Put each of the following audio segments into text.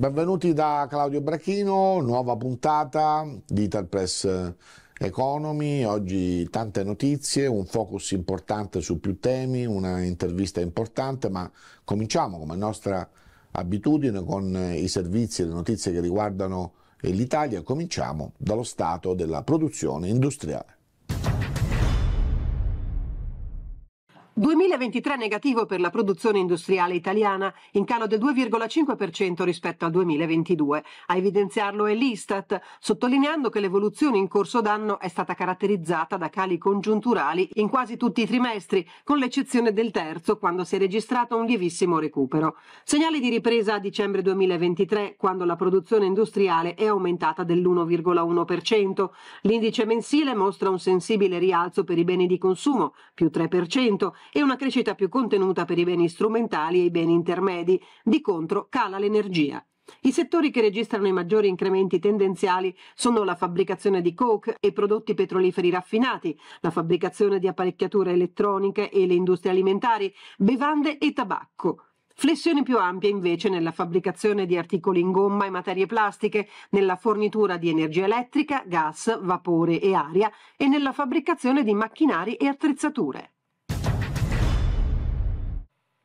Benvenuti da Claudio Brachino, nuova puntata di Italpress Economy, oggi tante notizie, un focus importante su più temi, una intervista importante, ma cominciamo come nostra abitudine con i servizi e le notizie che riguardano l'Italia, cominciamo dallo stato della produzione industriale. 2023 negativo per la produzione industriale italiana, in calo del 2,5% rispetto al 2022. A evidenziarlo è l'Istat, sottolineando che l'evoluzione in corso d'anno è stata caratterizzata da cali congiunturali in quasi tutti i trimestri, con l'eccezione del terzo, quando si è registrato un lievissimo recupero. Segnali di ripresa a dicembre 2023, quando la produzione industriale è aumentata dell'1,1%. L'indice mensile mostra un sensibile rialzo per i beni di consumo, più 3%, e una crescita più contenuta per i beni strumentali e i beni intermedi. Di contro cala l'energia. I settori che registrano i maggiori incrementi tendenziali sono la fabbricazione di coke e prodotti petroliferi raffinati, la fabbricazione di apparecchiature elettroniche e le industrie alimentari, bevande e tabacco. Flessione più ampia invece nella fabbricazione di articoli in gomma e materie plastiche, nella fornitura di energia elettrica, gas, vapore e aria e nella fabbricazione di macchinari e attrezzature.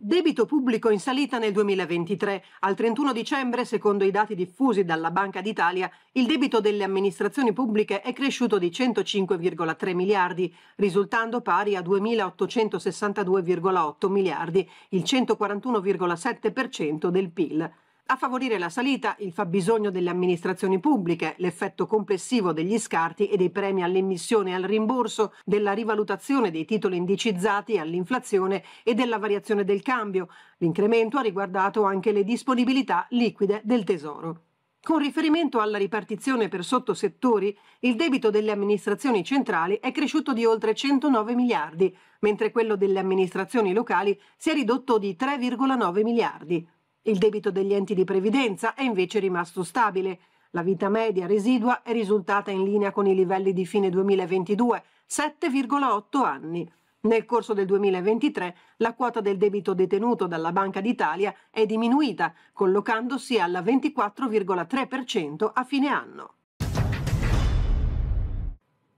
Debito pubblico in salita nel 2023. Al 31 dicembre, secondo i dati diffusi dalla Banca d'Italia, il debito delle amministrazioni pubbliche è cresciuto di 105,3 miliardi, risultando pari a 2.862,8 miliardi, il 141,7% del PIL a favorire la salita il fabbisogno delle amministrazioni pubbliche, l'effetto complessivo degli scarti e dei premi all'emissione e al rimborso, della rivalutazione dei titoli indicizzati all'inflazione e della variazione del cambio. L'incremento ha riguardato anche le disponibilità liquide del Tesoro. Con riferimento alla ripartizione per sottosettori, il debito delle amministrazioni centrali è cresciuto di oltre 109 miliardi, mentre quello delle amministrazioni locali si è ridotto di 3,9 miliardi. Il debito degli enti di previdenza è invece rimasto stabile. La vita media residua è risultata in linea con i livelli di fine 2022, 7,8 anni. Nel corso del 2023 la quota del debito detenuto dalla Banca d'Italia è diminuita, collocandosi al 24,3% a fine anno.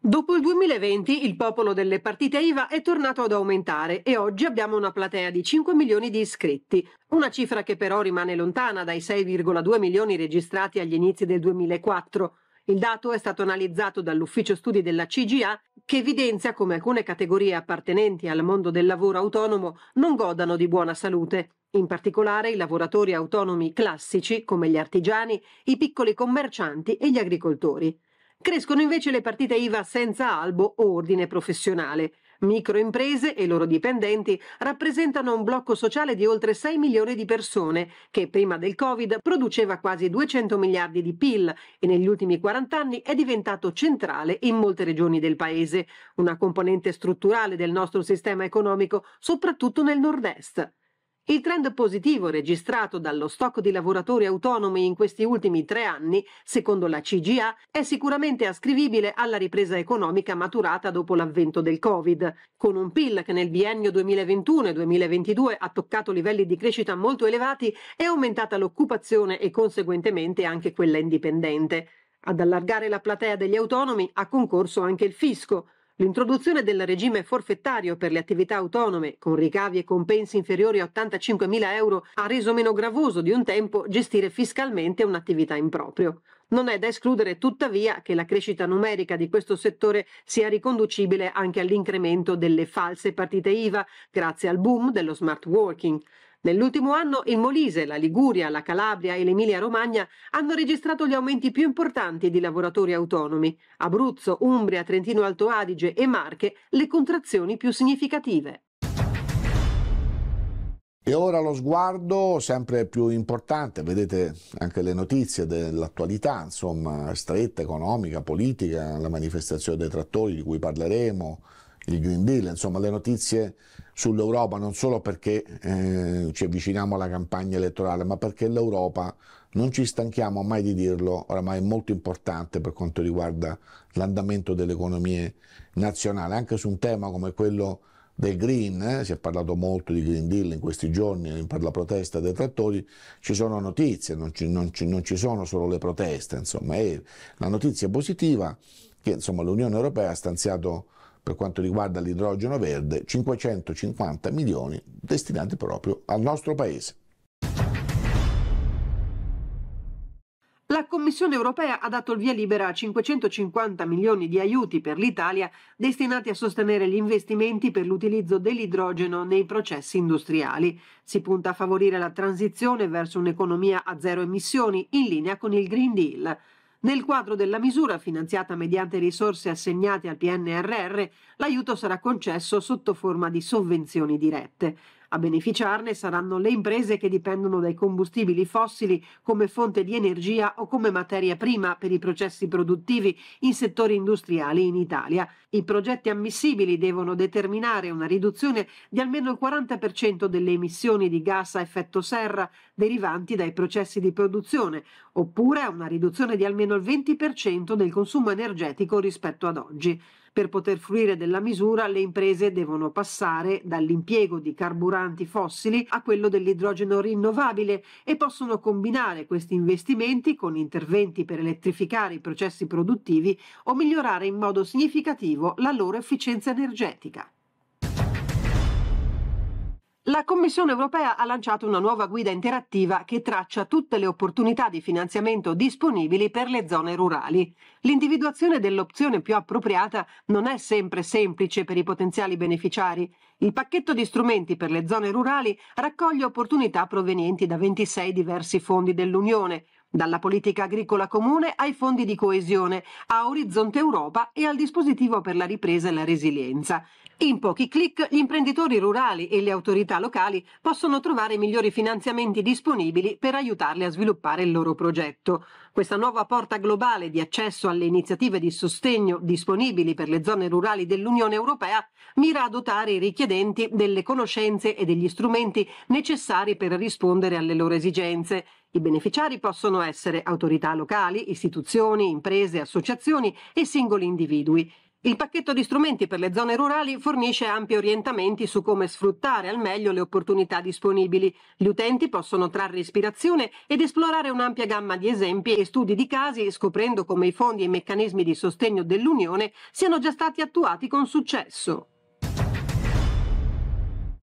Dopo il 2020 il popolo delle partite IVA è tornato ad aumentare e oggi abbiamo una platea di 5 milioni di iscritti, una cifra che però rimane lontana dai 6,2 milioni registrati agli inizi del 2004. Il dato è stato analizzato dall'ufficio studi della CGA che evidenzia come alcune categorie appartenenti al mondo del lavoro autonomo non godano di buona salute. In particolare i lavoratori autonomi classici come gli artigiani, i piccoli commercianti e gli agricoltori. Crescono invece le partite IVA senza albo o ordine professionale. Microimprese e loro dipendenti rappresentano un blocco sociale di oltre 6 milioni di persone che prima del Covid produceva quasi 200 miliardi di PIL e negli ultimi 40 anni è diventato centrale in molte regioni del paese, una componente strutturale del nostro sistema economico, soprattutto nel nord-est. Il trend positivo registrato dallo stock di lavoratori autonomi in questi ultimi tre anni, secondo la CGA, è sicuramente ascrivibile alla ripresa economica maturata dopo l'avvento del Covid, con un PIL che nel biennio 2021 2022 ha toccato livelli di crescita molto elevati, è aumentata l'occupazione e conseguentemente anche quella indipendente. Ad allargare la platea degli autonomi ha concorso anche il fisco, L'introduzione del regime forfettario per le attività autonome, con ricavi e compensi inferiori a 85.000 euro, ha reso meno gravoso di un tempo gestire fiscalmente un'attività in proprio. Non è da escludere tuttavia che la crescita numerica di questo settore sia riconducibile anche all'incremento delle false partite IVA, grazie al boom dello smart working. Nell'ultimo anno il Molise, la Liguria, la Calabria e l'Emilia-Romagna hanno registrato gli aumenti più importanti di lavoratori autonomi. Abruzzo, Umbria, Trentino Alto Adige e Marche le contrazioni più significative. E ora lo sguardo sempre più importante, vedete anche le notizie dell'attualità, insomma, stretta economica, politica, la manifestazione dei trattori di cui parleremo, il Green Deal, insomma, le notizie sull'Europa non solo perché eh, ci avviciniamo alla campagna elettorale, ma perché l'Europa, non ci stanchiamo mai di dirlo, oramai è molto importante per quanto riguarda l'andamento delle economie nazionali, anche su un tema come quello del green, eh, si è parlato molto di Green Deal in questi giorni per la protesta dei trattori, ci sono notizie, non ci, non ci, non ci sono solo le proteste, insomma, e la notizia positiva che l'Unione Europea ha stanziato per quanto riguarda l'idrogeno verde 550 milioni destinati proprio al nostro paese. La Commissione europea ha dato il via libera a 550 milioni di aiuti per l'Italia destinati a sostenere gli investimenti per l'utilizzo dell'idrogeno nei processi industriali. Si punta a favorire la transizione verso un'economia a zero emissioni in linea con il Green Deal. Nel quadro della misura, finanziata mediante risorse assegnate al PNRR, l'aiuto sarà concesso sotto forma di sovvenzioni dirette. A beneficiarne saranno le imprese che dipendono dai combustibili fossili come fonte di energia o come materia prima per i processi produttivi in settori industriali in Italia. I progetti ammissibili devono determinare una riduzione di almeno il 40% delle emissioni di gas a effetto serra derivanti dai processi di produzione, oppure una riduzione di almeno il 20% del consumo energetico rispetto ad oggi. Per poter fruire della misura le imprese devono passare dall'impiego di carburanti fossili a quello dell'idrogeno rinnovabile e possono combinare questi investimenti con interventi per elettrificare i processi produttivi o migliorare in modo significativo la loro efficienza energetica. La Commissione europea ha lanciato una nuova guida interattiva che traccia tutte le opportunità di finanziamento disponibili per le zone rurali. L'individuazione dell'opzione più appropriata non è sempre semplice per i potenziali beneficiari. Il pacchetto di strumenti per le zone rurali raccoglie opportunità provenienti da 26 diversi fondi dell'Unione, dalla politica agricola comune ai fondi di coesione, a Orizzonte Europa e al dispositivo per la ripresa e la resilienza. In pochi clic gli imprenditori rurali e le autorità locali possono trovare i migliori finanziamenti disponibili per aiutarli a sviluppare il loro progetto. Questa nuova porta globale di accesso alle iniziative di sostegno disponibili per le zone rurali dell'Unione Europea mira a dotare i richiedenti delle conoscenze e degli strumenti necessari per rispondere alle loro esigenze i beneficiari possono essere autorità locali, istituzioni, imprese, associazioni e singoli individui. Il pacchetto di strumenti per le zone rurali fornisce ampi orientamenti su come sfruttare al meglio le opportunità disponibili. Gli utenti possono trarre ispirazione ed esplorare un'ampia gamma di esempi e studi di casi, scoprendo come i fondi e i meccanismi di sostegno dell'Unione siano già stati attuati con successo.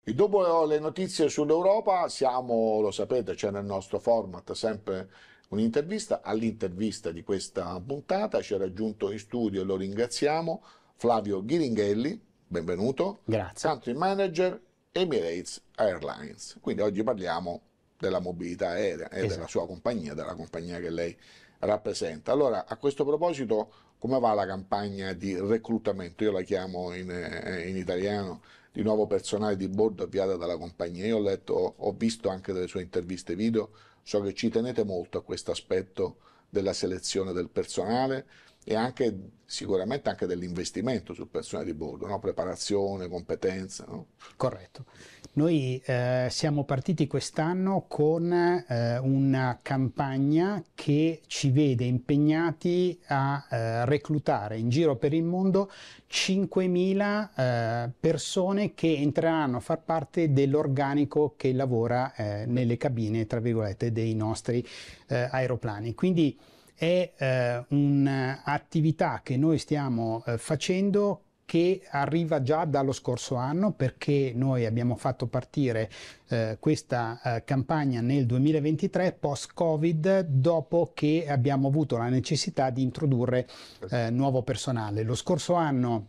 E dopo le notizie sull'Europa siamo, lo sapete, c'è nel nostro format sempre un'intervista. All'intervista di questa puntata ci ha raggiunto in studio, e lo ringraziamo, Flavio Ghiringhelli, benvenuto. Grazie. Country Manager Emirates Airlines. Quindi oggi parliamo della mobilità aerea e esatto. della sua compagnia, della compagnia che lei rappresenta. Allora, a questo proposito, come va la campagna di reclutamento? Io la chiamo in, eh, in italiano di nuovo personale di bordo avviata dalla compagnia. Io ho letto, ho visto anche delle sue interviste video So che ci tenete molto a questo aspetto della selezione del personale, e anche, sicuramente anche dell'investimento sul personale di bordo, no? preparazione, competenza. No? Corretto. Noi eh, siamo partiti quest'anno con eh, una campagna che ci vede impegnati a eh, reclutare in giro per il mondo 5.000 eh, persone che entreranno a far parte dell'organico che lavora eh, nelle cabine, tra virgolette, dei nostri eh, aeroplani. Quindi è eh, un'attività che noi stiamo eh, facendo che arriva già dallo scorso anno perché noi abbiamo fatto partire eh, questa eh, campagna nel 2023 post covid dopo che abbiamo avuto la necessità di introdurre eh, nuovo personale. Lo scorso anno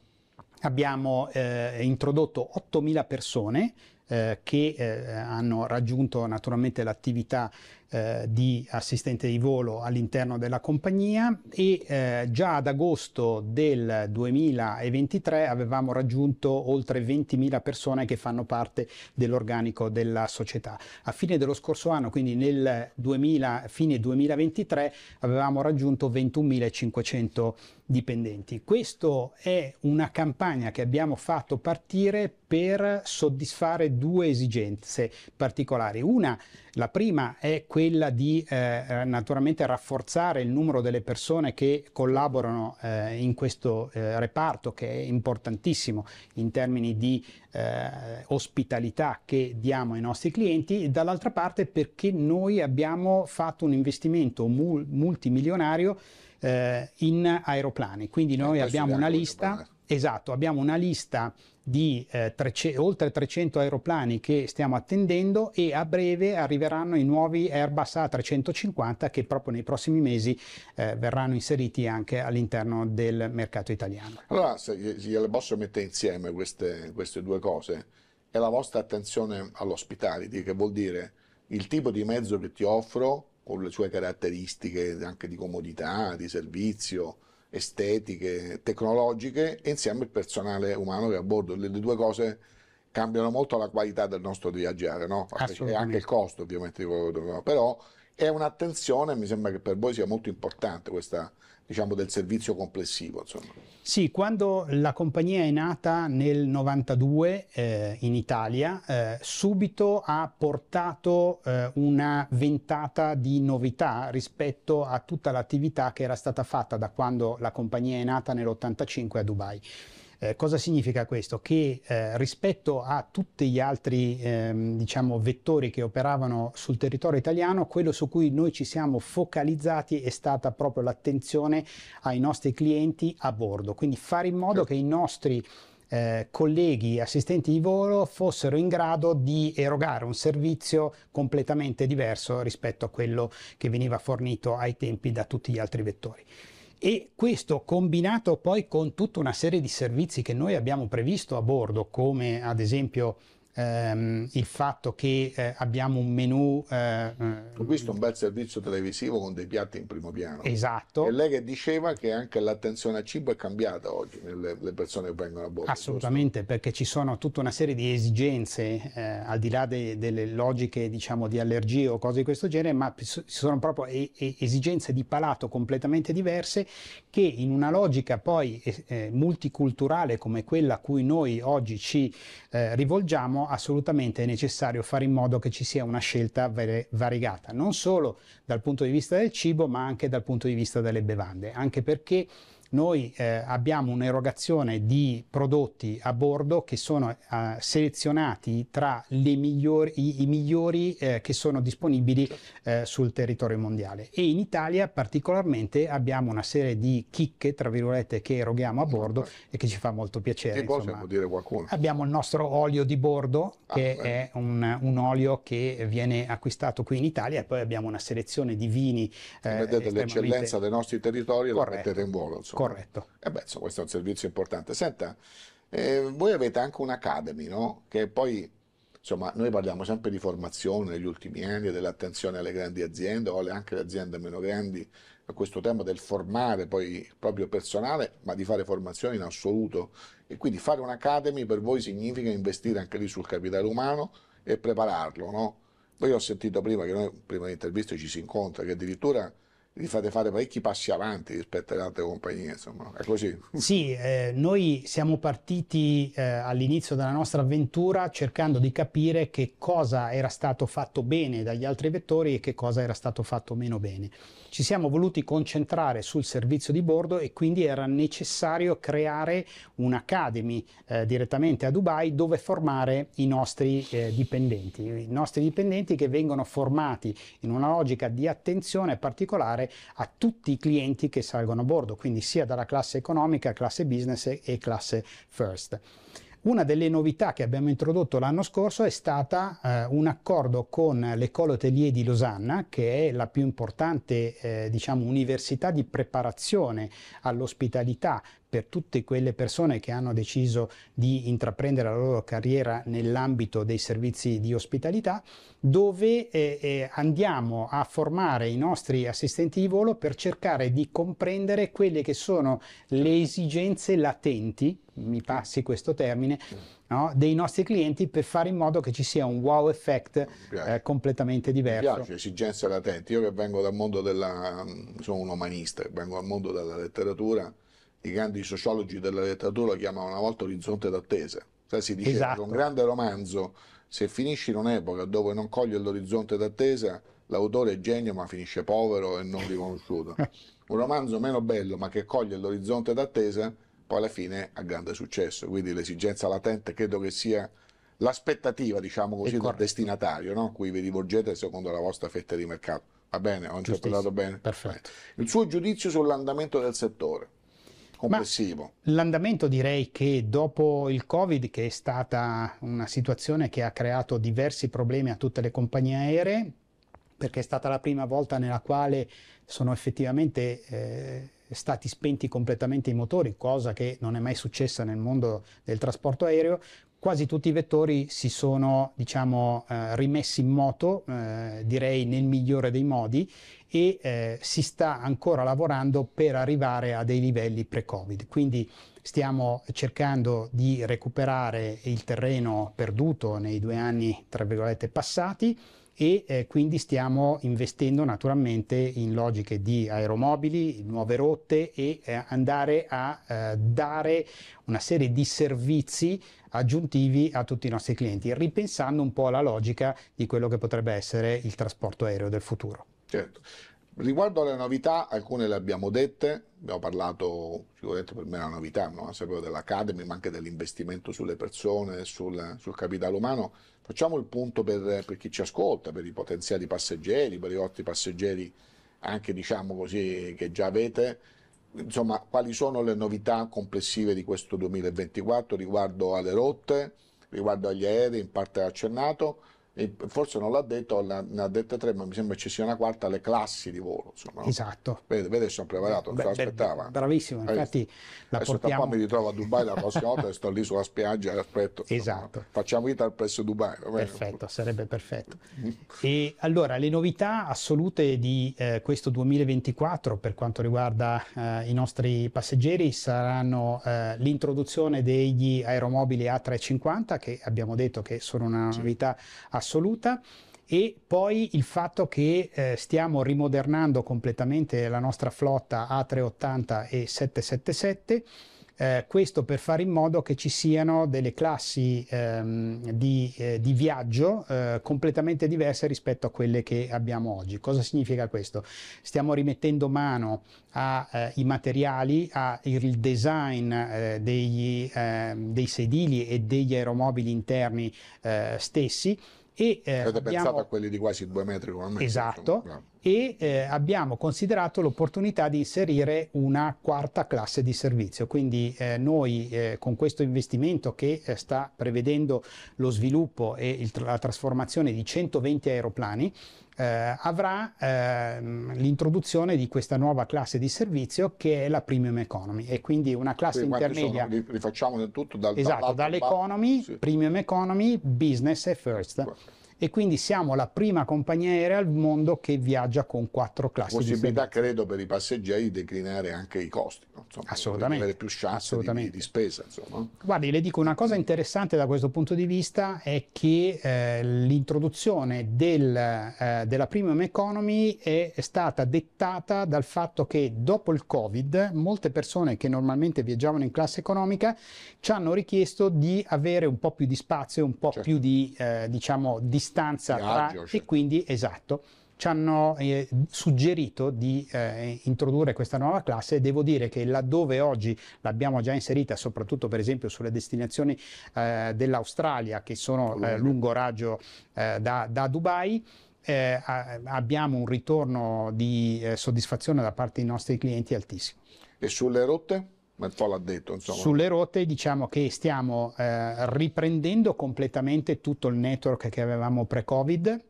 abbiamo eh, introdotto 8.000 persone eh, che eh, hanno raggiunto naturalmente l'attività eh, di assistente di volo all'interno della compagnia e eh, già ad agosto del 2023 avevamo raggiunto oltre 20.000 persone che fanno parte dell'organico della società. A fine dello scorso anno, quindi nel 2000, fine 2023, avevamo raggiunto 21.500 persone dipendenti. Questa è una campagna che abbiamo fatto partire per soddisfare due esigenze particolari. Una, la prima è quella di eh, eh, naturalmente rafforzare il numero delle persone che collaborano eh, in questo eh, reparto che è importantissimo in termini di eh, ospitalità che diamo ai nostri clienti e dall'altra parte perché noi abbiamo fatto un investimento mul- multimilionario eh, in aeroplani. Quindi eh, noi abbiamo una lista, esatto, abbiamo una lista di eh, 300, oltre 300 aeroplani che stiamo attendendo e a breve arriveranno i nuovi Airbus A350 che proprio nei prossimi mesi eh, verranno inseriti anche all'interno del mercato italiano. Allora, se gliele eh, posso mettere insieme queste, queste due cose, è la vostra attenzione all'ospitality, che vuol dire il tipo di mezzo che ti offro, con le sue caratteristiche anche di comodità, di servizio, estetiche, tecnologiche e insieme il personale umano che è a bordo. Le, due cose cambiano molto la qualità del nostro viaggiare, no? e anche il costo ovviamente, però è un'attenzione, mi sembra che per voi sia molto importante questa diciamo, del servizio complessivo. Insomma. Sì, quando la compagnia è nata nel 92 eh, in Italia, eh, subito ha portato eh, una ventata di novità rispetto a tutta l'attività che era stata fatta da quando la compagnia è nata nell'85 a Dubai. Eh, cosa significa questo? Che eh, rispetto a tutti gli altri ehm, diciamo, vettori che operavano sul territorio italiano, quello su cui noi ci siamo focalizzati è stata proprio l'attenzione ai nostri clienti a bordo, quindi fare in modo certo. che i nostri eh, colleghi assistenti di volo fossero in grado di erogare un servizio completamente diverso rispetto a quello che veniva fornito ai tempi da tutti gli altri vettori e questo combinato poi con tutta una serie di servizi che noi abbiamo previsto a bordo, come ad esempio ehm, il fatto che eh, abbiamo un menù... Eh, mm, Ho visto un bel servizio televisivo con dei piatti in primo piano. Esatto. E lei che diceva che anche l'attenzione al cibo è cambiata oggi, nelle, le persone che vengono a bordo. Assolutamente, giusto? perché ci sono tutta una serie di esigenze, eh, al di là de, delle logiche diciamo, di allergie o cose di questo genere, ma ci sono proprio e, e esigenze di palato completamente diverse che in una logica poi eh, eh, multiculturale come quella a cui noi oggi ci eh, rivolgiamo, Diciamo, assolutamente è necessario fare in modo che ci sia una scelta variegata, non solo dal punto di vista del cibo ma anche dal punto di vista delle bevande, anche perché noi eh, abbiamo un'erogazione di prodotti a bordo che sono eh, selezionati tra migliori, i, i, migliori eh, che sono disponibili eh, sul territorio mondiale e in Italia particolarmente abbiamo una serie di chicche tra virgolette che eroghiamo a bordo e che ci fa molto piacere. Che cosa può dire qualcuno? Abbiamo il nostro olio di bordo ah, che ah, è un, un, olio che viene acquistato qui in Italia e poi abbiamo una selezione di vini. Eh, vedete l'eccellenza dei nostri territori e la mettete in volo. Insomma. Corretto. E eh beh, insomma, questo è un servizio importante. Senta, eh, voi avete anche un'Academy, no? Che poi, insomma, noi parliamo sempre di formazione negli ultimi anni, dell'attenzione alle grandi aziende o anche alle aziende meno grandi, a questo tema del formare poi il proprio personale, ma di fare formazione in assoluto. E quindi fare un'Academy per voi significa investire anche lì sul capitale umano e prepararlo, no? Poi ho sentito prima che noi, prima dell'intervista ci si incontra, che addirittura gli fate fare parecchi passi avanti rispetto alle altre compagnie, insomma, è così. Sì, eh, noi siamo partiti eh, all'inizio della nostra avventura cercando di capire che cosa era stato fatto bene dagli altri vettori e che cosa era stato fatto meno bene. Ci siamo voluti concentrare sul servizio di bordo e quindi era necessario creare un'academy eh, direttamente a Dubai dove formare i nostri eh, dipendenti, i nostri dipendenti che vengono formati in una logica di attenzione particolare applicare a tutti i clienti che salgono a bordo, quindi sia dalla classe economica, classe business e classe first. Una delle novità che abbiamo introdotto l'anno scorso è stata eh, un accordo con l'Ecole Hôtelier di Losanna, che è la più importante eh, diciamo, università di preparazione all'ospitalità per tutte quelle persone che hanno deciso di intraprendere la loro carriera nell'ambito dei servizi di ospitalità, dove eh, eh, andiamo a formare i nostri assistenti di volo per cercare di comprendere quelle che sono le esigenze latenti, mi passi questo termine, no, dei nostri clienti per fare in modo che ci sia un wow effect eh, completamente diverso. Mi piace, esigenze latenti. Io che vengo dal mondo della... Mm, sono un umanista, vengo dal mondo della letteratura, i grandi sociologi della letteratura lo chiamavano una volta orizzonte d'attesa. Cioè si dice esatto. che un grande romanzo, se finisci in un'epoca dove non coglie l'orizzonte d'attesa, l'autore è genio ma finisce povero e non riconosciuto. un romanzo meno bello ma che coglie l'orizzonte d'attesa, poi alla fine ha grande successo. Quindi l'esigenza latente credo che sia l'aspettativa, diciamo così, del destinatario, no? cui vi rivolgete secondo la vostra fetta di mercato. Va bene, ho interpretato bene? Perfetto. Il suo giudizio sull'andamento del settore complessivo. L'andamento direi che dopo il Covid, che è stata una situazione che ha creato diversi problemi a tutte le compagnie aeree, perché è stata la prima volta nella quale sono effettivamente eh, stati spenti completamente i motori, cosa che non è mai successa nel mondo del trasporto aereo, quasi tutti i vettori si sono diciamo, eh, rimessi in moto, eh, direi nel migliore dei modi, e eh, si sta ancora lavorando per arrivare a dei livelli pre-Covid. Quindi stiamo cercando di recuperare il terreno perduto nei due anni, tra virgolette, passati e eh, quindi stiamo investendo naturalmente in logiche di aeromobili, nuove rotte e eh, andare a eh, dare una serie di servizi aggiuntivi a tutti i nostri clienti, ripensando un po' alla logica di quello che potrebbe essere il trasporto aereo del futuro. Certo. Riguardo alle novità, alcune le abbiamo dette, abbiamo parlato, sicuramente per me è una novità, non sapevo dell'Academy, ma anche dell'investimento sulle persone, sul, sul, capitale umano. Facciamo il punto per, per, chi ci ascolta, per i potenziali passeggeri, per i vostri passeggeri anche diciamo così che già avete, insomma quali sono le novità complessive di questo 2024 riguardo alle rotte, riguardo agli aerei, in parte accennato, forse non l'ha detto, ne ha dette tre, ma mi sembra ci sia una quarta, le classi di volo. Insomma, esatto. Vede, vede sono preparato, non cioè, se l'aspettava. Bravissimo, eh, infatti la Adesso portiamo... mi ritrovo a Dubai la prossima volta e sto lì sulla spiaggia e aspetto. Esatto. Insomma, facciamo Ital presso Dubai. Perfetto, sarebbe perfetto. e allora, le novità assolute di eh, questo 2024 per quanto riguarda eh, i nostri passeggeri saranno eh, l'introduzione degli aeromobili A350 che abbiamo detto che sono una novità assoluta assoluta e poi il fatto che eh, stiamo rimodernando completamente la nostra flotta A380 e 777 eh, questo per fare in modo che ci siano delle classi ehm, di, eh, di, viaggio eh, completamente diverse rispetto a quelle che abbiamo oggi. Cosa significa questo? Stiamo rimettendo mano ai eh, materiali, al design eh, degli, ehm, dei sedili e degli aeromobili interni eh, stessi e, eh, Avete abbiamo... pensato a quelli di quasi due metri come me. Esatto, no. e eh, abbiamo considerato l'opportunità di inserire una quarta classe di servizio, quindi eh, noi eh, con questo investimento che eh, sta prevedendo lo sviluppo e il, la trasformazione di 120 aeroplani, eh, avrà ehm, l'introduzione di questa nuova classe di servizio che è la premium economy e quindi una classe quindi intermedia. Sono, li, li facciamo del tutto dal, esatto, dall'economy, sì. premium economy, business e first. Guarda e quindi siamo la prima compagnia aerea al mondo che viaggia con quattro classi. Possibilità credo per i passeggeri di declinare anche i costi, no? insomma, assolutamente, avere più chance di, di, spesa. Insomma. Guardi, le dico una cosa interessante da questo punto di vista è che eh, l'introduzione del, eh, della premium economy è stata dettata dal fatto che dopo il Covid molte persone che normalmente viaggiavano in classe economica ci hanno richiesto di avere un po' più di spazio, un po' certo. più di eh, diciamo distanza distanza tra, e quindi esatto ci hanno eh, suggerito di eh, introdurre questa nuova classe e devo dire che laddove oggi l'abbiamo già inserita, soprattutto per esempio sulle destinazioni eh, dell'Australia che sono eh, lungo raggio eh, da, da, Dubai, eh, a, abbiamo un ritorno di soddisfazione da parte dei nostri clienti altissimo. E sulle rotte? ma un po' l'ha detto. Insomma. Sulle rotte diciamo che stiamo eh, riprendendo completamente tutto il network che avevamo pre-Covid,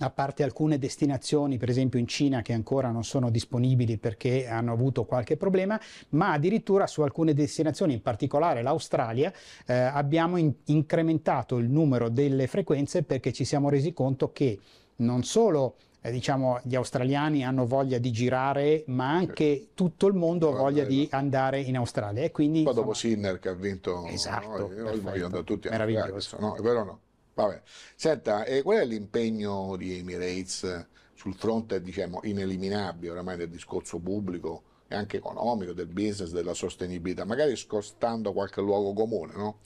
a parte alcune destinazioni, per esempio in Cina, che ancora non sono disponibili perché hanno avuto qualche problema, ma addirittura su alcune destinazioni, in particolare l'Australia, eh, abbiamo in incrementato il numero delle frequenze perché ci siamo resi conto che non solo eh, diciamo, gli australiani hanno voglia di girare, ma anche tutto il mondo ha voglia di eh, andare in Australia. E quindi, Poi dopo insomma, Sinner che ha vinto... Esatto, no? Io andare tutti a Meraviglioso. no? È vero o no? Vabbè. Senta, eh, qual è l'impegno di Emirates eh, sul fronte, diciamo, ineliminabile oramai del discorso pubblico e anche economico, del business, della sostenibilità, magari scostando qualche luogo comune, no?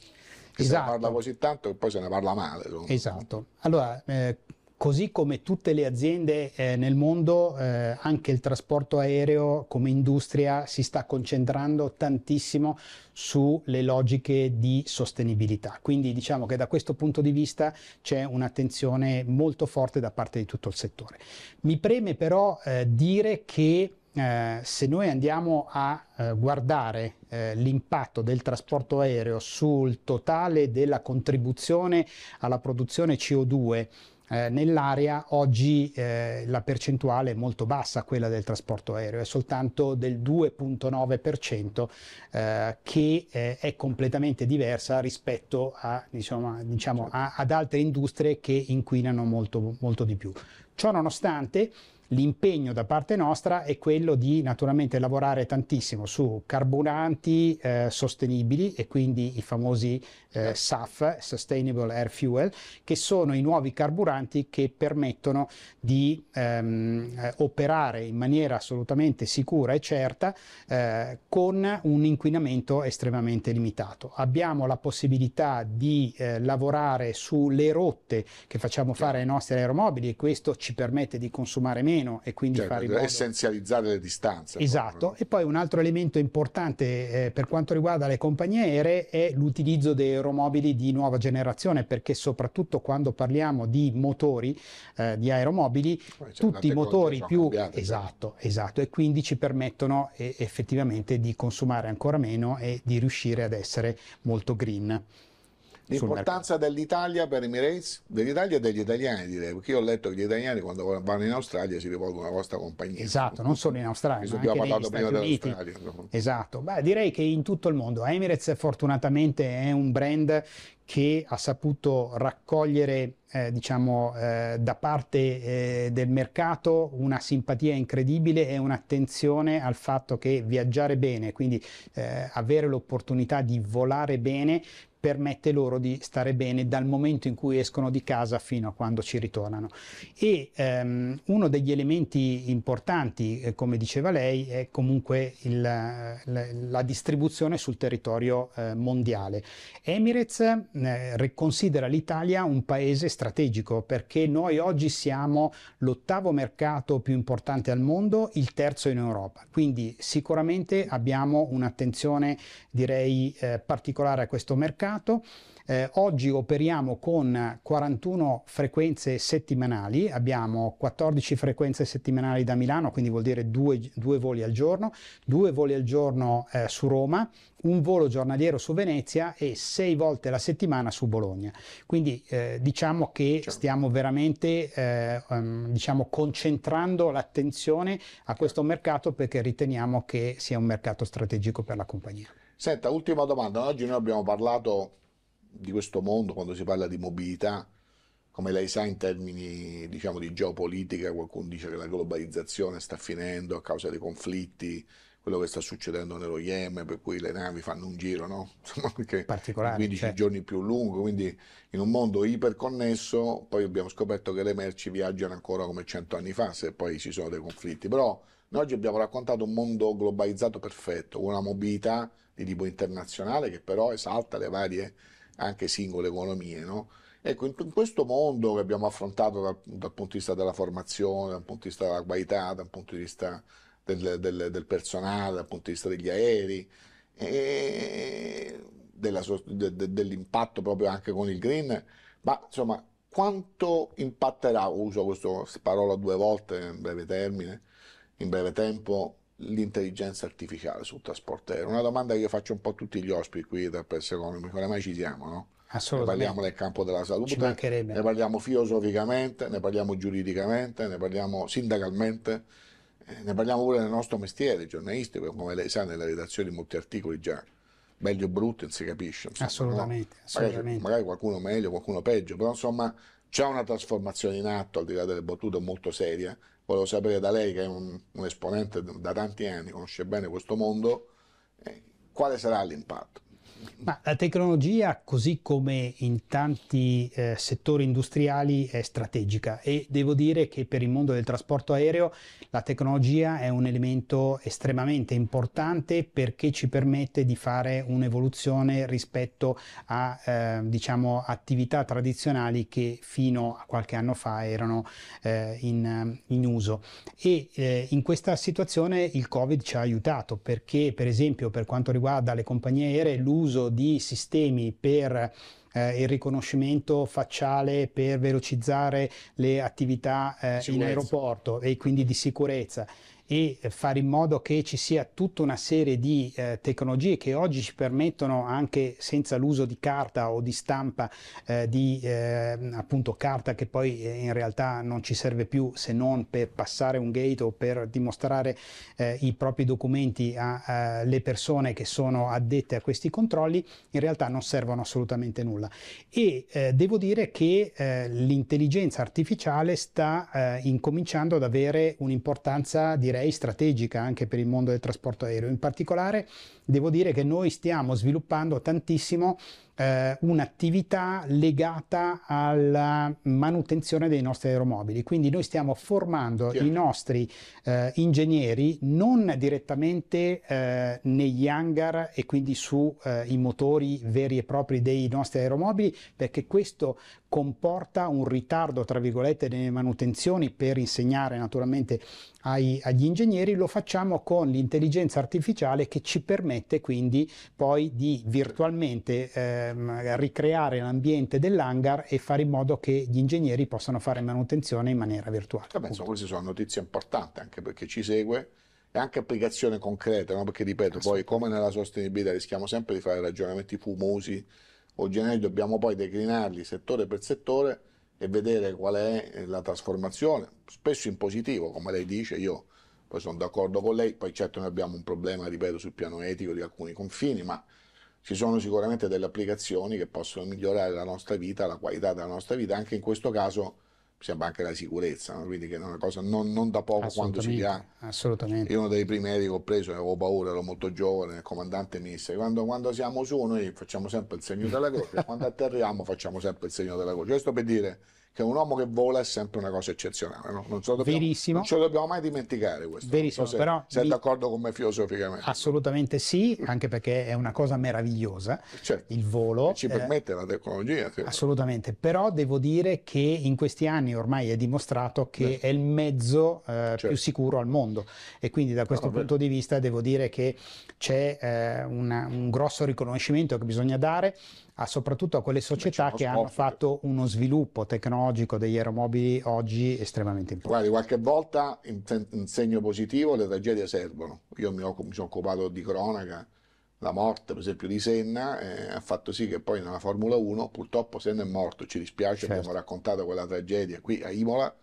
Che esatto. se ne parla esatto. così tanto che poi se ne parla male. Esatto. Allora, eh, Così come tutte le aziende eh, nel mondo, eh, anche il trasporto aereo come industria si sta concentrando tantissimo sulle logiche di sostenibilità. Quindi diciamo che da questo punto di vista c'è un'attenzione molto forte da parte di tutto il settore. Mi preme però eh, dire che eh, se noi andiamo a eh, guardare eh, l'impatto del trasporto aereo sul totale della contribuzione alla produzione CO2 eh, nell'area oggi eh, la percentuale è molto bassa, quella del trasporto aereo, è soltanto del 2,9% eh, che eh, è completamente diversa rispetto a, diciamo, diciamo, certo. a, ad altre industrie che inquinano molto, molto di più. Ciò nonostante L'impegno da parte nostra è quello di naturalmente lavorare tantissimo su carburanti eh, sostenibili e quindi i famosi eh, SAF, Sustainable Air Fuel, che sono i nuovi carburanti che permettono di ehm, eh, operare in maniera assolutamente sicura e certa eh, con un inquinamento estremamente limitato. Abbiamo la possibilità di eh, lavorare sulle rotte che facciamo fare ai nostri aeromobili e questo ci permette di consumare meno meno e quindi certo, fare in modo... essenzializzare le distanze. Esatto, proprio. e poi un altro elemento importante eh, per quanto riguarda le compagnie aeree è l'utilizzo dei aeromobili di nuova generazione perché soprattutto quando parliamo di motori eh, di aeromobili tutti i motori più cambiate, certo. esatto, certo. esatto e quindi ci permettono eh, effettivamente di consumare ancora meno e di riuscire ad essere molto green. L'importanza dell'Italia per Emirates, dell'Italia e degli italiani direi, perché io ho letto che gli italiani quando vanno in Australia si rivolgono alla vostra compagnia. Esatto, non solo in Australia, ma anche negli Stati Uniti. Esatto, Beh, direi che in tutto il mondo. Emirates fortunatamente è un brand che ha saputo raccogliere eh, diciamo, eh, da parte eh, del mercato una simpatia incredibile e un'attenzione al fatto che viaggiare bene, quindi eh, avere l'opportunità di volare bene, permette loro di stare bene dal momento in cui escono di casa fino a quando ci ritornano. E ehm, uno degli elementi importanti, eh, come diceva lei, è comunque il, la, la, distribuzione sul territorio eh, mondiale. Emirates eh, considera l'Italia un paese strategico perché noi oggi siamo l'ottavo mercato più importante al mondo, il terzo in Europa. Quindi sicuramente abbiamo un'attenzione direi eh, particolare a questo mercato mercato. Eh, oggi operiamo con 41 frequenze settimanali, abbiamo 14 frequenze settimanali da Milano, quindi vuol dire due, due voli al giorno, due voli al giorno eh, su Roma, un volo giornaliero su Venezia e sei volte la settimana su Bologna. Quindi eh, diciamo che certo. stiamo veramente eh, ehm, diciamo concentrando l'attenzione a questo mercato perché riteniamo che sia un mercato strategico per la compagnia. Senta, ultima domanda. Oggi noi abbiamo parlato di questo mondo quando si parla di mobilità, come lei sa in termini diciamo, di geopolitica, qualcuno dice che la globalizzazione sta finendo a causa dei conflitti, quello che sta succedendo nello Yemen, per cui le navi fanno un giro, no? Insomma, 15 certo. giorni più lungo, quindi in un mondo iperconnesso, poi abbiamo scoperto che le merci viaggiano ancora come 100 anni fa, se poi ci sono dei conflitti, però noi oggi abbiamo raccontato un mondo globalizzato perfetto, con una mobilità di tipo internazionale che però esalta le varie anche singole economie. No? Ecco, in, in, questo mondo che abbiamo affrontato dal, dal, punto di vista della formazione, dal punto di vista della qualità, dal punto di vista del, del, del personale, dal punto di vista degli aerei, de, de, dell'impatto proprio anche con il green, ma insomma quanto impatterà, uso questa parola due volte in breve termine, in breve tempo, l'intelligenza artificiale sul trasporto aereo? Una domanda che io faccio un po' a tutti gli ospiti qui da Press come mai ci siamo, no? Assolutamente. Ne parliamo nel campo della salute, ne parliamo filosoficamente, ne parliamo giuridicamente, ne parliamo sindacalmente, eh, ne parliamo pure nel nostro mestiere giornalistico, come lei sa nelle redazioni molti articoli già meglio o brutti, non si capisce. Insomma, assolutamente, no? assolutamente. Magari, qualcuno meglio, qualcuno peggio, però insomma c'è una trasformazione in atto, al di là delle battute, molto seria volevo sapere da lei, che è un, un esponente da tanti anni, conosce bene questo mondo, eh, quale sarà l'impatto. Ma la tecnologia, così come in tanti eh, settori industriali, è strategica e devo dire che per il mondo del trasporto aereo la tecnologia è un elemento estremamente importante perché ci permette di fare un'evoluzione rispetto a eh, diciamo, attività tradizionali che fino a qualche anno fa erano eh, in, in, uso. E eh, in questa situazione il Covid ci ha aiutato perché, per esempio, per quanto riguarda le compagnie aeree, l'uso l'uso di sistemi per eh, il riconoscimento facciale per velocizzare le attività eh, in aeroporto e quindi di sicurezza e fare in modo che ci sia tutta una serie di eh, tecnologie che oggi ci permettono anche senza l'uso di carta o di stampa eh, di eh, appunto carta che poi eh, in realtà non ci serve più se non per passare un gate o per dimostrare eh, i propri documenti alle persone che sono addette a questi controlli in realtà non servono assolutamente nulla e eh, devo dire che l'intelligenza artificiale sta incominciando ad avere un'importanza direi direi strategica anche per il mondo del trasporto aereo. In particolare devo dire che noi stiamo sviluppando tantissimo eh, un'attività legata alla manutenzione dei nostri aeromobili, quindi noi stiamo formando sì. i nostri eh, ingegneri non direttamente eh, negli hangar e quindi sui eh, motori veri e propri dei nostri aeromobili, perché questo, comporta un ritardo, tra virgolette, nelle manutenzioni per insegnare naturalmente ai, agli ingegneri, lo facciamo con l'intelligenza artificiale che ci permette quindi poi di virtualmente ehm, ricreare l'ambiente dell'hangar e fare in modo che gli ingegneri possano fare manutenzione in maniera virtuale. Vabbè, insomma, queste sono notizie importanti anche perché ci segue e anche applicazione concreta, no? perché ripeto, poi come nella sostenibilità rischiamo sempre di fare ragionamenti fumosi o generici, dobbiamo poi declinarli settore per settore e vedere qual è eh, la trasformazione, spesso in positivo, come lei dice, io poi sono d'accordo con lei, poi certo noi abbiamo un problema, ripeto, sul piano etico di alcuni confini, ma ci sono sicuramente delle applicazioni che possono migliorare la nostra vita, la qualità della nostra vita, anche in questo caso sembra anche la sicurezza, no? quindi che è una cosa non, non da poco quando si ha. Assolutamente. Io uno dei primi aerei che ho preso, avevo paura, ero molto giovane, il comandante mi disse, quando, quando siamo su noi facciamo sempre il segno della croce, quando atterriamo facciamo sempre il segno della croce. Questo per dire che un uomo che vola è sempre una cosa eccezionale. No? Non, ce dobbiamo, Verissimo. non ce lo dobbiamo mai dimenticare questo. Verissimo, so se, però sei vi... d'accordo con me filosoficamente. Assolutamente sì, anche perché è una cosa meravigliosa, certo. il volo. E ci eh, permette eh... la tecnologia. Sì. Assolutamente, però devo dire che in questi anni ormai è dimostrato che eh. è il mezzo eh, certo. più sicuro al mondo e quindi da questo no, punto di vista devo dire che c'è eh, una, un grosso riconoscimento che bisogna dare a ah, soprattutto a quelle società che hanno fatto uno sviluppo tecnologico degli aeromobili oggi estremamente importante. Guardi, qualche volta in, in segno positivo le tragedie servono. Io mi, mi, sono occupato di cronaca, la morte per esempio di Senna eh, ha fatto sì che poi nella Formula 1 purtroppo Senna è morto, ci dispiace, certo. abbiamo raccontato quella tragedia qui a Imola,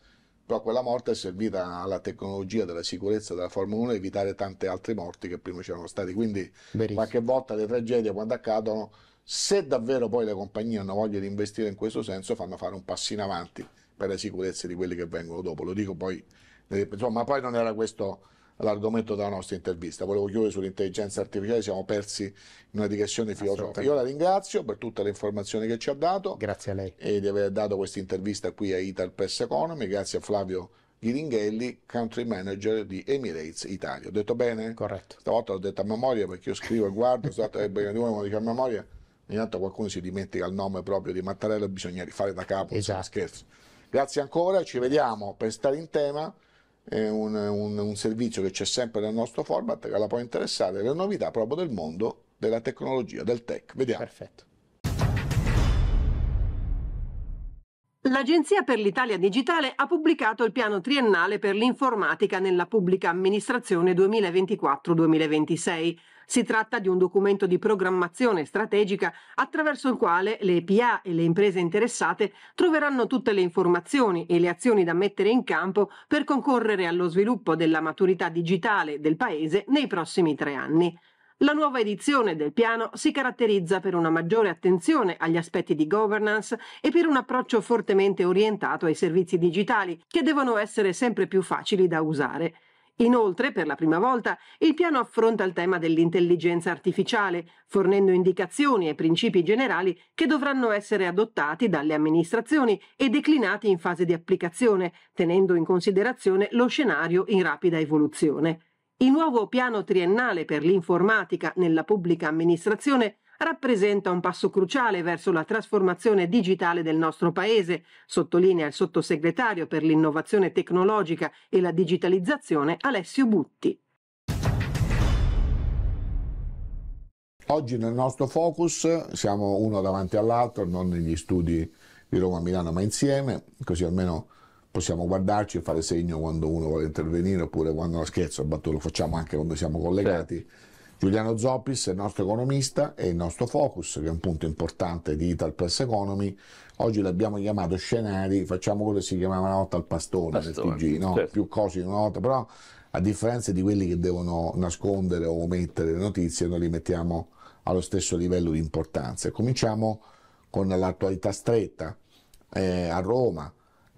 però quella morte è servita alla tecnologia della sicurezza della Formula 1 a evitare tante altre morti che prima c'erano state. Quindi Verissimo. qualche volta le tragedie quando accadono se davvero poi le compagnie hanno voglia di investire in questo senso, fanno fare un passo in avanti per la sicurezza di quelli che vengono dopo. Lo dico poi, eh, insomma, poi non era questo l'argomento della nostra intervista. Volevo chiudere sull'intelligenza artificiale, siamo persi in una digressione filosofica. Io la ringrazio per tutte le informazioni che ci ha dato. Grazie a lei. E di aver dato questa intervista qui a Ital Press Economy. Grazie a Flavio Ghiringhelli, country manager di Emirates Italia. Ho detto bene? Corretto. Stavolta l'ho detto a memoria perché io scrivo e guardo, stavolta è bene di uno dice a memoria ogni tanto qualcuno si dimentica il nome proprio di Mattarello, bisogna rifare da capo, esatto. scherzo. Grazie ancora, ci vediamo per stare in tema, è un, un, un servizio che c'è sempre nel nostro format che la può interessare, le novità proprio del mondo della tecnologia, del tech. Vediamo. Perfetto. L'Agenzia per l'Italia Digitale ha pubblicato il piano triennale per l'informatica nella pubblica amministrazione 2024-2026. Si tratta di un documento di programmazione strategica attraverso il quale le PA e le imprese interessate troveranno tutte le informazioni e le azioni da mettere in campo per concorrere allo sviluppo della maturità digitale del Paese nei prossimi tre anni. La nuova edizione del piano si caratterizza per una maggiore attenzione agli aspetti di governance e per un approccio fortemente orientato ai servizi digitali, che devono essere sempre più facili da usare. Inoltre, per la prima volta, il piano affronta il tema dell'intelligenza artificiale, fornendo indicazioni e principi generali che dovranno essere adottati dalle amministrazioni e declinati in fase di applicazione, tenendo in considerazione lo scenario in rapida evoluzione. Il nuovo piano triennale per l'informatica nella pubblica amministrazione rappresenta un passo cruciale verso la trasformazione digitale del nostro Paese, sottolinea il sottosegretario per l'innovazione tecnologica e la digitalizzazione Alessio Butti. Oggi nel nostro focus siamo uno davanti all'altro, non negli studi di Roma-Milano ma insieme, così almeno possiamo guardarci e fare segno quando uno vuole intervenire oppure quando no, scherzo, battuto, lo facciamo anche quando siamo collegati. Certo. Giuliano Zoppis è il nostro economista e il nostro focus, che è un punto importante di Ital Press Economy. Oggi l'abbiamo chiamato scenari, facciamo quello che si chiamava una volta al pastone, pastone del TG, no? certo. più cose di una volta, però a differenza di quelli che devono nascondere o omettere le notizie, noi li mettiamo allo stesso livello di importanza. Cominciamo con l'attualità stretta. Eh, a Roma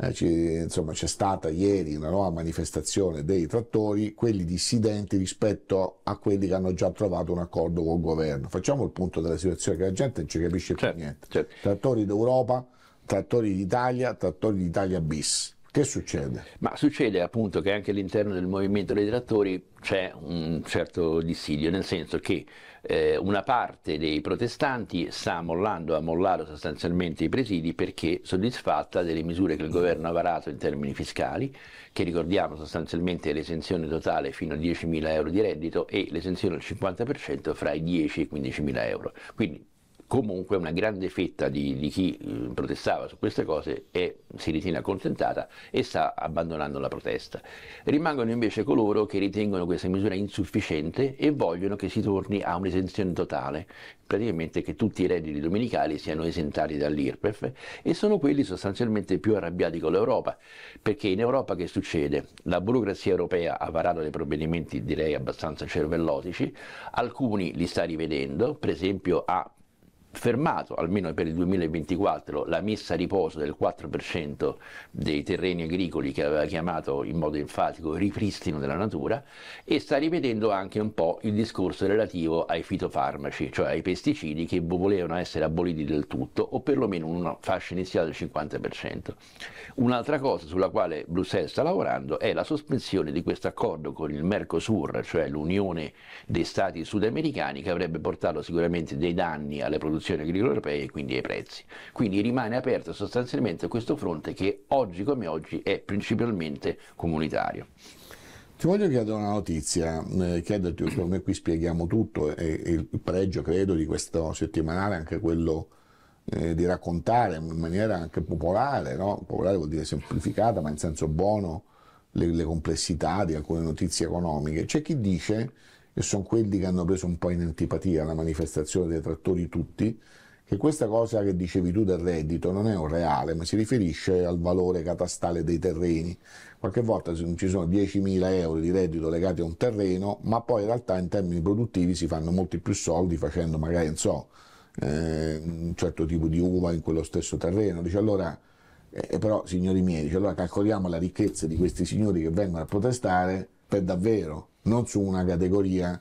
eh, insomma, c'è stata ieri una nuova manifestazione dei trattori, quelli dissidenti rispetto a quelli che hanno già trovato un accordo col governo. Facciamo il punto della situazione che la gente non ci capisce certo, più niente. Certo. Trattori d'Europa, trattori d'Italia, trattori d'Italia bis. Che succede? Ma succede appunto che anche all'interno del movimento dei trattori c'è un certo dissidio, nel senso che eh, una parte dei protestanti sta mollando, ha mollato sostanzialmente i presidi perché soddisfatta delle misure che il governo ha varato in termini fiscali, che ricordiamo sostanzialmente l'esenzione totale fino a 10.000 euro di reddito e l'esenzione al 50% fra i 10 e i 15.000 euro. Quindi comunque una grande fetta di, di chi eh, protestava su queste cose è, si ritiene accontentata e sta abbandonando la protesta. Rimangono invece coloro che ritengono questa misura insufficiente e vogliono che si torni a un'esenzione totale, praticamente che tutti i redditi dominicali siano esentati dall'IRPEF e sono quelli sostanzialmente più arrabbiati con l'Europa, perché in Europa che succede? La burocrazia europea ha varato dei provvedimenti direi abbastanza cervellotici, alcuni li sta rivedendo, per esempio ha fermato almeno per il 2024 la messa a riposo del 4% dei terreni agricoli che aveva chiamato in modo enfatico ripristino della natura e sta rivedendo anche un po' il discorso relativo ai fitofarmaci, cioè ai pesticidi che volevano essere aboliti del tutto o perlomeno una fascia iniziale del 50%. Un'altra cosa sulla quale Bruxelles sta lavorando è la sospensione di questo accordo con il Mercosur, cioè l'Unione dei Stati sudamericani che avrebbe portato sicuramente dei danni alle produzioni produzioni agricole europee e quindi ai prezzi. Quindi rimane aperto sostanzialmente questo fronte che oggi come oggi è principalmente comunitario. Ti voglio chiedere una notizia, eh, chiederti, come qui spieghiamo tutto e, il pregio credo di questo settimanale è anche quello eh, di raccontare in maniera anche popolare, no? popolare vuol dire semplificata ma in senso buono le, le complessità di alcune notizie economiche. C'è chi dice e sono quelli che hanno preso un po' in antipatia la manifestazione dei trattori tutti, che questa cosa che dicevi tu del reddito non è un reale, ma si riferisce al valore catastale dei terreni. Qualche volta ci sono 10.000 euro di reddito legati a un terreno, ma poi in realtà in termini produttivi si fanno molti più soldi facendo magari, non so, eh, un certo tipo di uva in quello stesso terreno. Dice allora, eh, eh però signori miei, dice allora calcoliamo la ricchezza di questi signori che vengono a protestare per davvero non su una categoria.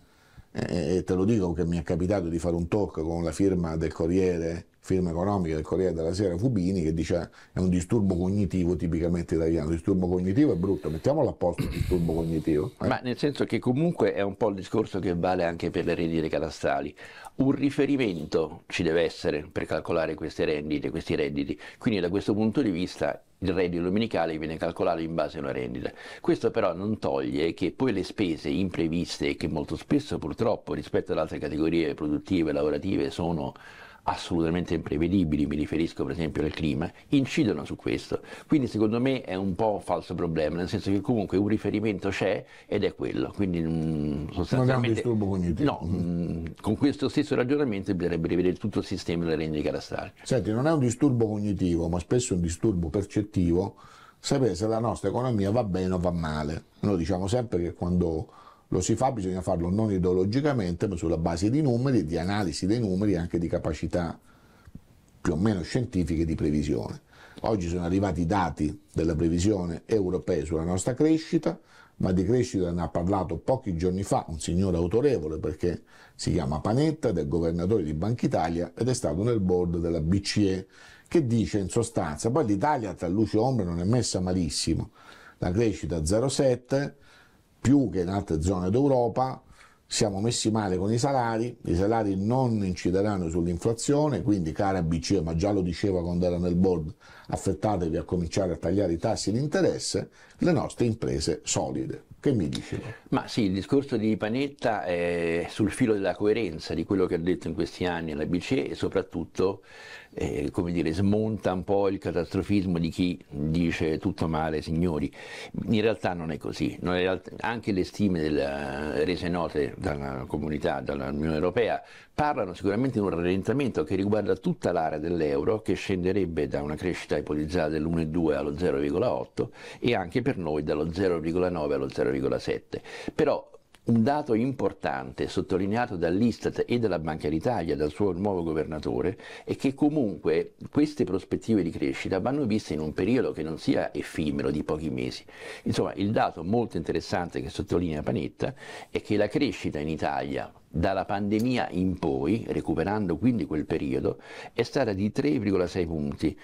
Eh, e te lo dico che mi è capitato di fare un talk con la firma del Corriere firma economica del Corriere della Sera Fubini che dice è un disturbo cognitivo tipicamente italiano, disturbo cognitivo è brutto, mettiamolo a posto disturbo cognitivo. Eh? Ma nel senso che comunque è un po' il discorso che vale anche per le rendite catastali, un riferimento ci deve essere per calcolare queste rendite, questi redditi, quindi da questo punto di vista il reddito dominicale viene calcolato in base a una rendita. Questo però non toglie che poi le spese impreviste, che molto spesso purtroppo rispetto ad altre categorie produttive e lavorative sono assolutamente imprevedibili, mi riferisco per esempio al clima, incidono su questo. Quindi secondo me è un po' un falso problema, nel senso che comunque un riferimento c'è ed è quello. Quindi mh, mm, sostanzialmente... No, mm, con questo stesso ragionamento bisognerebbe rivedere tutto il sistema delle rendite cadastrali. Senti, non è un disturbo cognitivo, ma spesso è un disturbo percettivo sapere se la nostra economia va bene o va male. Noi diciamo sempre che quando lo si fa, bisogna farlo non ideologicamente, ma sulla base di numeri, di analisi dei numeri e anche di capacità più o meno scientifiche di previsione. Oggi sono arrivati i dati della previsione europea sulla nostra crescita, ma di crescita ne ha parlato pochi giorni fa un signore autorevole perché si chiama Panetta ed è governatore di Banca Italia ed è stato nel board della BCE che dice in sostanza, poi l'Italia tra luce e ombre non è messa malissimo, la crescita 0,7 più che in altre zone d'Europa, siamo messi male con i salari, i salari non incideranno sull'inflazione, quindi cara BCE, ma già lo diceva quando era nel board, affrettatevi a cominciare a tagliare i tassi di interesse, le nostre imprese solide. Che mi dici? Ma sì, il discorso di Panetta è sul filo della coerenza di quello che ha detto in questi anni la BCE e soprattutto eh, come dire, smonta un po' il catastrofismo di chi dice tutto male, signori. In realtà non è così, non è anche le stime della, eh, rese note dalla comunità, dall'Unione Europea, parlano sicuramente di un rallentamento che riguarda tutta l'area dell'euro che scenderebbe da una crescita ipotizzata dell'1,2 allo 0,8 e anche per noi dallo 0,9 allo 0,7. Però un dato importante sottolineato dall'Istat e dalla Banca d'Italia, dal suo nuovo governatore, è che comunque queste prospettive di crescita vanno viste in un periodo che non sia effimero di pochi mesi. Insomma, il dato molto interessante che sottolinea Panetta è che la crescita in Italia dalla pandemia in poi, recuperando quindi quel periodo, è stata di 3,6 punti.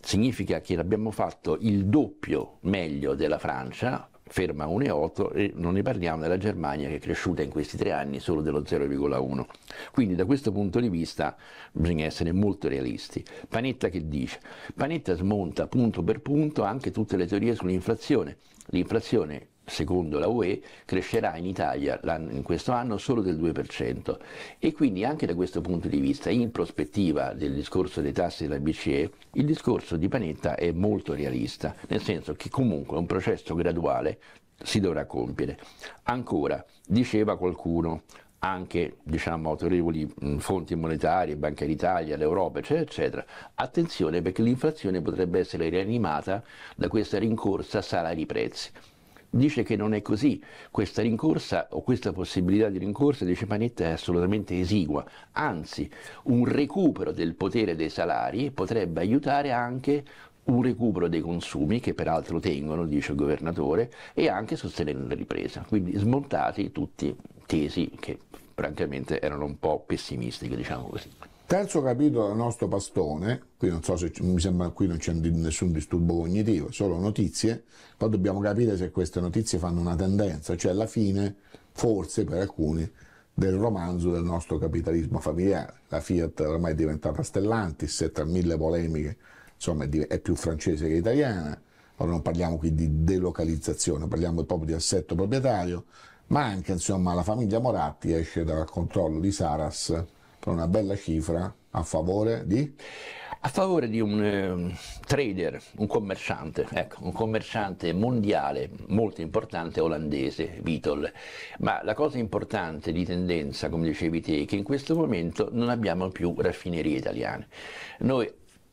Significa che l'abbiamo fatto il doppio meglio della Francia, ferma 1,8 e non ne parliamo della Germania che è cresciuta in questi tre anni solo dello 0,1. Quindi da questo punto di vista bisogna essere molto realisti. Panetta che dice? Panetta smonta punto per punto anche tutte le teorie sull'inflazione. L'inflazione secondo la UE, crescerà in Italia in questo anno solo del 2% e quindi anche da questo punto di vista, in prospettiva del discorso dei tassi della BCE, il discorso di Panetta è molto realista, nel senso che comunque un processo graduale si dovrà compiere. Ancora, diceva qualcuno, anche diciamo, autorevoli fonti monetarie, Banca d'Italia, l'Europa, eccetera, eccetera. Attenzione perché l'inflazione potrebbe essere rianimata da questa rincorsa a salari prezzi dice che non è così, questa rincorsa o questa possibilità di rincorsa, dice Panetta, è assolutamente esigua, anzi un recupero del potere dei salari potrebbe aiutare anche un recupero dei consumi che peraltro tengono, dice il governatore, e anche sostenere la ripresa. Quindi smontati tutti tesi che francamente erano un po' pessimistiche, diciamo così. Terzo capitolo del nostro pastone, qui non so se mi sembra qui non c'è nessun disturbo cognitivo, solo notizie, poi dobbiamo capire se queste notizie fanno una tendenza, cioè la fine, forse per alcuni, del romanzo del nostro capitalismo familiare. La Fiat ormai è diventata Stellantis, è tra mille polemiche, insomma è più francese che italiana, Ora non parliamo qui di delocalizzazione, parliamo proprio di assetto proprietario, ma anche insomma la famiglia Moratti esce dal controllo di Saras per una bella cifra a favore di? A favore di un eh, trader, un commerciante, ecco, un commerciante mondiale molto importante olandese, Vitol. Ma la cosa importante di tendenza, come dicevi te, è che in questo momento non abbiamo più raffinerie italiane. Noi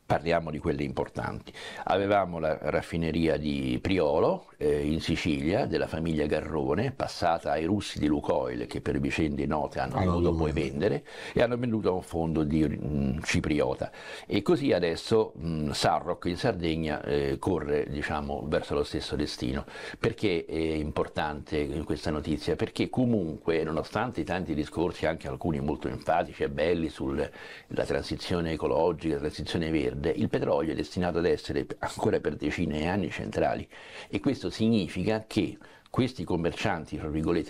parliamo di quelle importanti. Avevamo la raffineria di Priolo eh, in Sicilia della famiglia Garrone, passata ai russi di Lucoil che per vicende note hanno allora, dovuto poi vendere e hanno venduto a un fondo di, mh, mm, cipriota. E così adesso mh, mm, Sarroc in Sardegna eh, corre diciamo, verso lo stesso destino. Perché è importante questa notizia? Perché comunque, nonostante i tanti discorsi, anche alcuni molto enfatici e belli sulla transizione ecologica, la transizione verde, nord, il petrolio è destinato ad essere ancora per decine di anni centrali e questo significa che questi commercianti,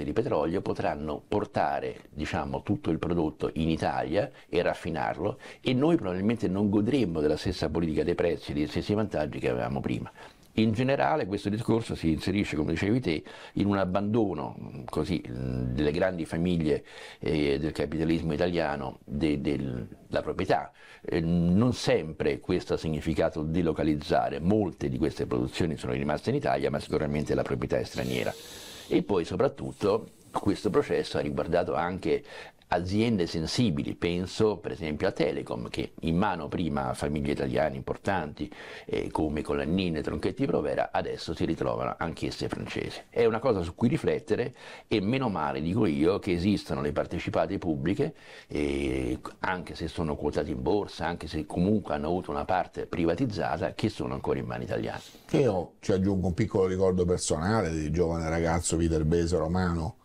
di petrolio potranno portare diciamo, tutto il prodotto in Italia e raffinarlo e noi probabilmente non godremmo della stessa politica dei prezzi, e dei stessi vantaggi che avevamo prima. In generale questo discorso si inserisce, come dicevi te, in un abbandono così, delle grandi famiglie eh, del capitalismo italiano della de, proprietà. Eh, non sempre questo ha significato delocalizzare, molte di queste produzioni sono rimaste in Italia, ma sicuramente la proprietà è straniera. E poi soprattutto questo processo ha riguardato anche aziende sensibili, penso per esempio a Telecom che in mano prima a famiglie italiane importanti eh, come Colannini e Tronchetti Provera adesso si ritrovano anch'esse francesi. È una cosa su cui riflettere e meno male, dico io, che esistano le partecipate pubbliche eh, anche se sono quotate in borsa, anche se comunque hanno avuto una parte privatizzata che sono ancora in mano italiane. Io ci aggiungo un piccolo ricordo personale del giovane ragazzo Viterbese Romano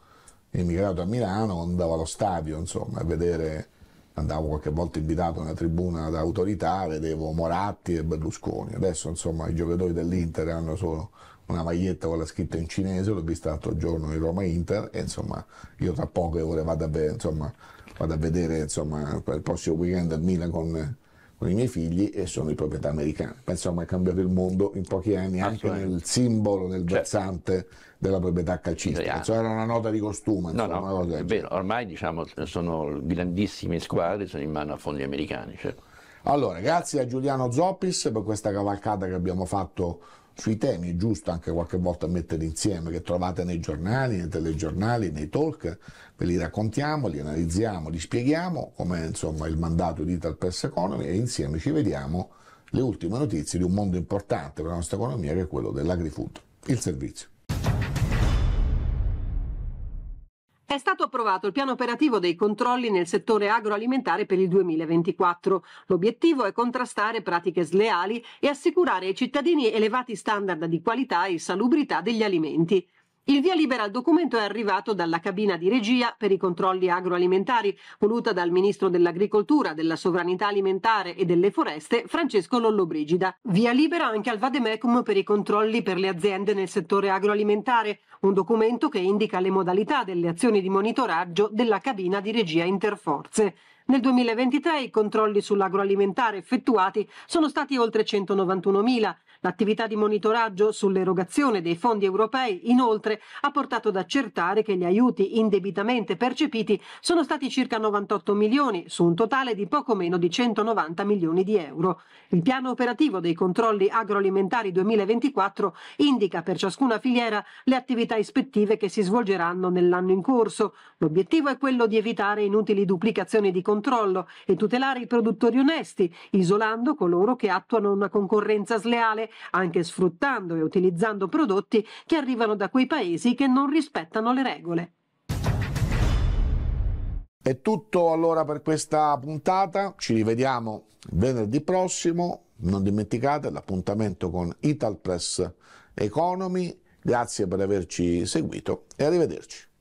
emigrato a Milano, andavo allo stadio, insomma, a vedere, andavo qualche volta invitato nella tribuna da autorità, vedevo Moratti e Berlusconi. Adesso, insomma, i giocatori dell'Inter hanno solo una maglietta con la scritta in cinese, l'ho vista l'altro giorno in Roma Inter, e insomma, io tra poche ore vado a, be- insomma, vado a vedere, insomma, per il prossimo weekend a Milano con con i miei figli e sono di proprietà americana. Pensiamo ha cambiato il mondo in pochi anni anche nel simbolo, nel certo. versante della proprietà calcistica. Ah. Insomma, cioè, era una nota di costume. Insomma, no, no, è vero, ormai diciamo, sono grandissime squadre, sono in mano a fondi americani. Certo. Allora, grazie a Giuliano Zoppis per questa cavalcata che abbiamo fatto sui temi, è giusto anche qualche volta mettere insieme, che trovate nei giornali, nei telegiornali, nei talk, ve li raccontiamo, li analizziamo, li spieghiamo, come insomma il mandato di Ital Press Economy e insieme ci vediamo le ultime notizie di un mondo importante per la nostra economia che è quello dell'agrifood, il servizio. È stato approvato il piano operativo dei controlli nel settore agroalimentare per il 2024. L'obiettivo è contrastare pratiche sleali e assicurare ai cittadini elevati standard di qualità e salubrità degli alimenti. Il via libera al documento è arrivato dalla cabina di regia per i controlli agroalimentari, voluta dal ministro dell'Agricoltura, della Sovranità Alimentare e delle Foreste, Francesco Lollobrigida. Via libera anche al Vademecum per i controlli per le aziende nel settore agroalimentare, un documento che indica le modalità delle azioni di monitoraggio della cabina di regia interforze. Nel 2023 i controlli sull'agroalimentare effettuati sono stati oltre 191.000, L'attività di monitoraggio sull'erogazione dei fondi europei, inoltre, ha portato ad accertare che gli aiuti indebitamente percepiti sono stati circa 98 milioni, su un totale di poco meno di 190 milioni di euro. Il piano operativo dei controlli agroalimentari 2024 indica per ciascuna filiera le attività ispettive che si svolgeranno nell'anno in corso. L'obiettivo è quello di evitare inutili duplicazioni di controllo e tutelare i produttori onesti, isolando coloro che attuano una concorrenza sleale anche sfruttando e utilizzando prodotti che arrivano da quei paesi che non rispettano le regole. È tutto allora per questa puntata, ci rivediamo venerdì prossimo, non dimenticate l'appuntamento con Italpress Economy, grazie per averci seguito e arrivederci.